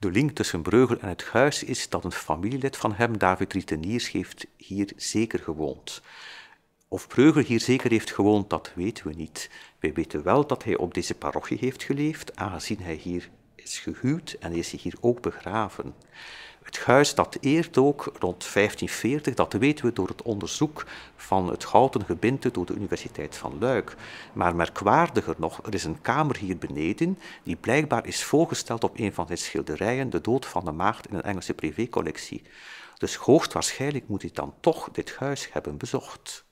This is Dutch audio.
De link tussen Breugel en het huis is dat een familielid van hem, David Rieteniers, heeft hier zeker gewoond. Of Breugel hier zeker heeft gewoond, dat weten we niet. Wij weten wel dat hij op deze parochie heeft geleefd, aangezien hij hier is gehuwd en is hij hier ook begraven. Het huis dat eert ook rond 1540, dat weten we door het onderzoek van het gouden gebinte door de Universiteit van Luik. Maar merkwaardiger nog, er is een kamer hier beneden die blijkbaar is voorgesteld op een van zijn schilderijen, De dood van de maagd in een Engelse privécollectie. Dus hoogstwaarschijnlijk moet hij dan toch dit huis hebben bezocht.